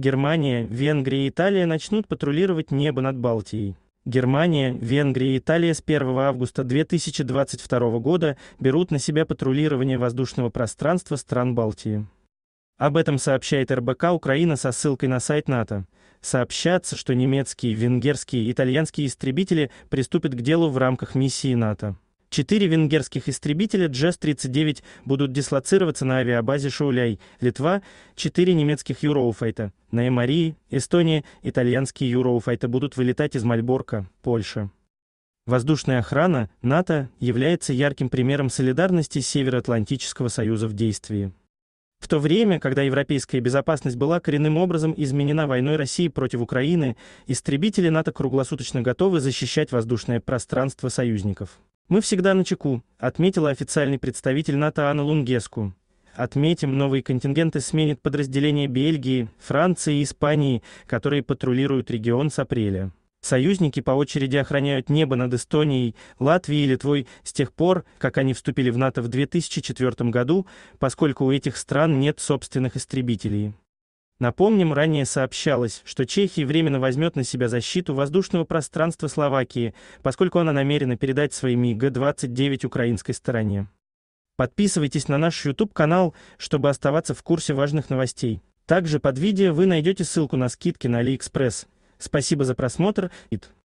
Германия, Венгрия и Италия начнут патрулировать небо над Балтией. Германия, Венгрия и Италия с 1 августа 2022 года берут на себя патрулирование воздушного пространства стран Балтии. Об этом сообщает РБК Украина со ссылкой на сайт НАТО. Сообщается, что немецкие, венгерские и итальянские истребители приступят к делу в рамках миссии НАТО. Четыре венгерских истребителя Джес-39 будут дислоцироваться на авиабазе Шауляй, Литва, четыре немецких Юроуфайта, на Эмарии, Эстония, итальянские Юроуфайта будут вылетать из Мальборка, Польша. Воздушная охрана НАТО является ярким примером солидарности Североатлантического союза в действии. В то время, когда европейская безопасность была коренным образом изменена войной России против Украины, истребители НАТО круглосуточно готовы защищать воздушное пространство союзников. «Мы всегда на чеку», — отметила официальный представитель НАТО Анна Лунгеску. Отметим, новые контингенты сменят подразделения Бельгии, Франции и Испании, которые патрулируют регион с апреля. Союзники по очереди охраняют небо над Эстонией, Латвией и Литвой с тех пор, как они вступили в НАТО в 2004 году, поскольку у этих стран нет собственных истребителей. Напомним, ранее сообщалось, что Чехия временно возьмет на себя защиту воздушного пространства Словакии, поскольку она намерена передать свои МиГ-29 украинской стороне. Подписывайтесь на наш YouTube-канал, чтобы оставаться в курсе важных новостей. Также под видео вы найдете ссылку на скидки на AliExpress. Спасибо за просмотр.